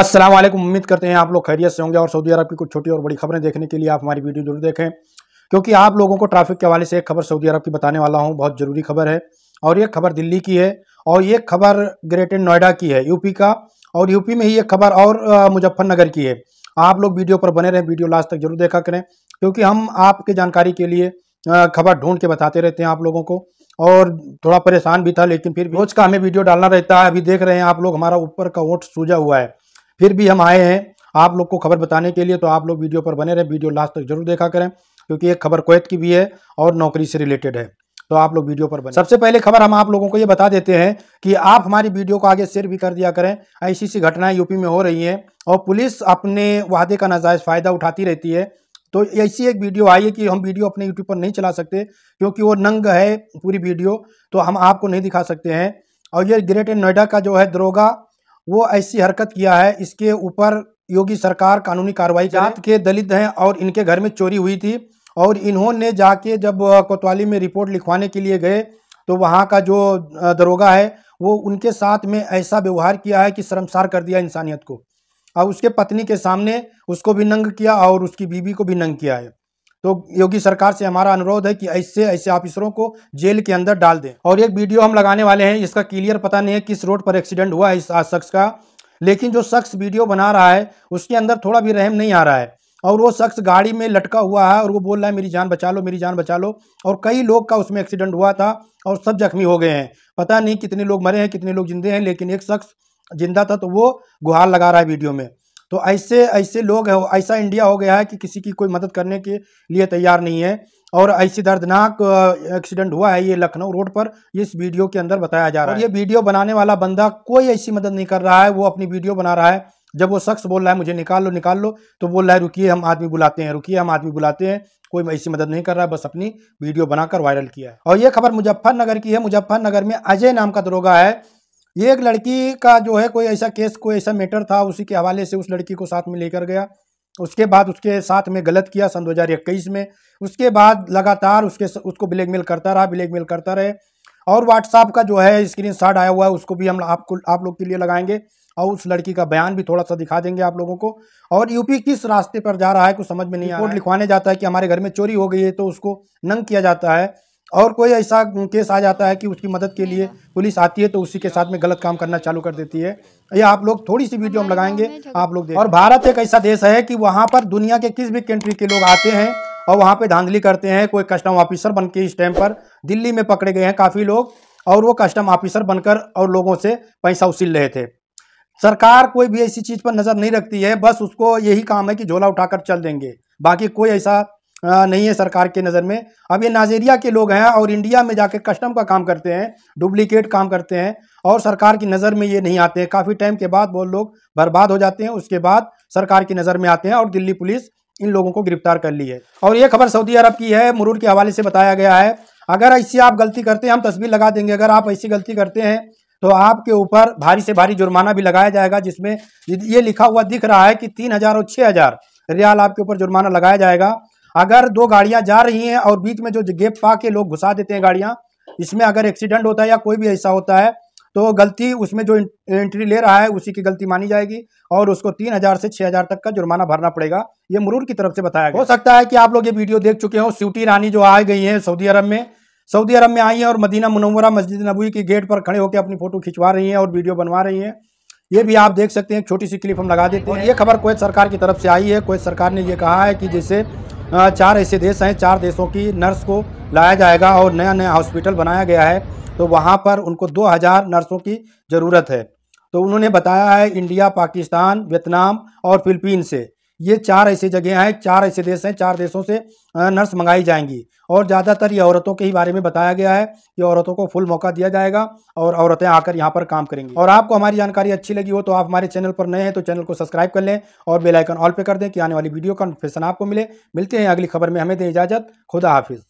अस्सलाम वालेकुम उम्मीद करते हैं आप लोग खैरियत से होंगे और सऊदी अरब की कुछ छोटी और बड़ी खबरें देखने के लिए आप हमारी वीडियो जरूर देखें क्योंकि आप लोगों को ट्रैफिक के हवाले से एक खबर सऊदी अरब की बताने वाला हूँ बहुत ज़रूरी खबर है और ये खबर दिल्ली की है और ये खबर ग्रेटर नोएडा की है यूपी का और यूपी में ही ये खबर और मुजफ्फरनगर की है आप लोग वीडियो पर बने रहें वीडियो लास्ट तक जरूर देखा करें क्योंकि हम आपके जानकारी के लिए खबर ढूंढ के बताते रहते हैं आप लोगों को और थोड़ा परेशान भी था लेकिन फिर रोज का हमें वीडियो डालना रहता है अभी देख रहे हैं आप लोग हमारा ऊपर का वोट सूझा हुआ है फिर भी हम आए हैं आप लोग को खबर बताने के लिए तो आप लोग वीडियो पर बने रहें वीडियो लास्ट तक जरूर देखा करें क्योंकि एक खबर कोयत की भी है और नौकरी से रिलेटेड है तो आप लोग वीडियो पर बने सबसे पहले खबर हम आप लोगों को ये बता देते हैं कि आप हमारी वीडियो को आगे शेयर भी कर दिया करें ऐसी सी घटनाएं यूपी में हो रही हैं और पुलिस अपने वादे का नाजायज़ फ़ायदा उठाती रहती है तो ऐसी एक वीडियो आई है कि हम वीडियो अपने यूट्यूब पर नहीं चला सकते क्योंकि वो नंग है पूरी वीडियो तो हम आपको नहीं दिखा सकते हैं और ये ग्रेटर नोएडा का जो है दरोगा वो ऐसी हरकत किया है इसके ऊपर योगी सरकार कानूनी कार्रवाई जात के दलित हैं और इनके घर में चोरी हुई थी और इन्होंने जाके जब कोतवाली में रिपोर्ट लिखवाने के लिए गए तो वहाँ का जो दरोगा है वो उनके साथ में ऐसा व्यवहार किया है कि शर्मसार कर दिया इंसानियत को और उसके पत्नी के सामने उसको भी नंग किया और उसकी बीवी को भी नंग किया है तो योगी सरकार से हमारा अनुरोध है कि ऐसे ऐसे ऑफिसरों को जेल के अंदर डाल दें और एक वीडियो हम लगाने वाले हैं इसका क्लियर पता नहीं है किस रोड पर एक्सीडेंट हुआ है इस शख्स का लेकिन जो शख्स वीडियो बना रहा है उसके अंदर थोड़ा भी रहम नहीं आ रहा है और वो शख्स गाड़ी में लटका हुआ है और वो बोल रहा है मेरी जान बचा लो मेरी जान बचा लो और कई लोग का उसमें एक्सीडेंट हुआ था और सब जख्मी हो गए हैं पता नहीं कितने लोग मरे हैं कितने लोग जिंदे हैं लेकिन एक शख्स जिंदा था तो वो गुहार लगा रहा है वीडियो में तो ऐसे ऐसे लोग हैं ऐसा इंडिया हो गया है कि किसी की कोई मदद करने के लिए तैयार नहीं है और ऐसी दर्दनाक एक्सीडेंट हुआ है ये लखनऊ रोड पर इस वीडियो के अंदर बताया जा रहा है ये वीडियो बनाने वाला बंदा कोई ऐसी मदद नहीं कर रहा है वो अपनी वीडियो बना रहा है जब वो शख्स बोल रहा है मुझे निकाल लो निकाल लो तो बोल रहा है रुकिए हम आदमी बुलाते हैं रुकिए हम आदमी बुलाते हैं कोई ऐसी मदद नहीं कर रहा है बस अपनी वीडियो बनाकर वायरल किया है और ये खबर मुजफ्फरनगर की है मुजफ्फरनगर में अजय नाम का दरोगा है ये एक लड़की का जो है कोई ऐसा केस कोई ऐसा मैटर था उसी के हवाले से उस लड़की को साथ में लेकर गया उसके बाद उसके साथ में गलत किया सन दो में उसके बाद लगातार उसके उसको ब्लैकमेल करता रहा ब्लैकमेल करता रहे और व्हाट्सअप का जो है स्क्रीन शॉट आया हुआ है उसको भी हम आपको आप लोग के लिए लगाएंगे और उस लड़की का बयान भी थोड़ा सा दिखा देंगे आप लोगों को और यूपी किस रास्ते पर जा रहा है कुछ समझ में नहीं रिपोर्ट लिखवाने जाता है कि हमारे घर में चोरी हो गई है तो उसको नंग किया जाता है और कोई ऐसा केस आ जाता है कि उसकी मदद के लिए पुलिस आती है तो उसी के साथ में गलत काम करना चालू कर देती है ये आप लोग थोड़ी सी वीडियो हम लगाएंगे आप लोग और भारत एक ऐसा देश है कि वहाँ पर दुनिया के किस भी कंट्री के लोग आते हैं और वहाँ पे धांधली करते हैं कोई कस्टम ऑफिसर बन के इस टाइम पर दिल्ली में पकड़े गए हैं काफ़ी लोग और वो कस्टम ऑफिसर बनकर और लोगों से पैसा उसील रहे थे सरकार कोई भी ऐसी चीज़ पर नज़र नहीं रखती है बस उसको यही काम है कि झोला उठाकर चल देंगे बाकी कोई ऐसा नहीं है सरकार के नज़र में अब ये नाइजेरिया के लोग हैं और इंडिया में जाके कस्टम का काम करते हैं डुप्लीकेट काम करते हैं और सरकार की नज़र में ये नहीं आते हैं काफ़ी टाइम के बाद वो लोग बर्बाद हो जाते हैं उसके बाद सरकार की नज़र में आते हैं और दिल्ली पुलिस इन लोगों को गिरफ्तार कर ली है और ये खबर सऊदी अरब की है मुरूर के हवाले से बताया गया है अगर ऐसी आप गलती करते हैं हम तस्वीर लगा देंगे अगर आप ऐसी गलती करते हैं तो आपके ऊपर भारी से भारी जुर्माना भी लगाया जाएगा जिसमें ये लिखा हुआ दिख रहा है कि तीन हज़ार और छः हज़ार रियाल आपके ऊपर जुर्माना लगाया जाएगा अगर दो गाड़ियां जा रही हैं और बीच में जो गेप पा के लोग घुसा देते हैं गाड़ियां इसमें अगर एक्सीडेंट होता है या कोई भी ऐसा होता है तो गलती उसमें जो एंट्री ले रहा है उसी की गलती मानी जाएगी और उसको तीन हजार से छह हजार तक का जुर्माना भरना पड़ेगा ये मरूर की तरफ से बताया गया हो सकता है कि आप लोग ये वीडियो देख चुके हो स्यूटी रानी जो आ गई है सऊदी अरब में सऊदी अरब में आई है और मदीना मुनवरा मस्जिद नबी के गेट पर खड़े होकर अपनी फोटो खिंचवा रही है और वीडियो बनवा रही है ये भी आप देख सकते हैं छोटी सी क्लिप हम लगा देते हैं ये खबर कोयत सरकार की तरफ से आई है कोयत सरकार ने ये कहा है कि जैसे चार ऐसे देश हैं चार देशों की नर्स को लाया जाएगा और नया नया हॉस्पिटल बनाया गया है तो वहाँ पर उनको 2000 नर्सों की ज़रूरत है तो उन्होंने बताया है इंडिया पाकिस्तान वियतनाम और फिलिपीन से ये चार ऐसे जगह हैं चार ऐसे देश हैं चार देशों से नर्स मंगाई जाएंगी और ज़्यादातर ये औरतों के ही बारे में बताया गया है कि औरतों को फुल मौका दिया जाएगा और औरतें आकर यहाँ पर काम करेंगी और आपको हमारी जानकारी अच्छी लगी हो तो आप हमारे चैनल पर नए हैं तो चैनल को सब्सक्राइब कर लें और बेलाइकन ऑल पर कर दें कि आने वाली वीडियो का नोटिफिकेशन आपको मिले मिलते हैं अगली खबर में हमें दें इजाज़त खुदा हाफिज़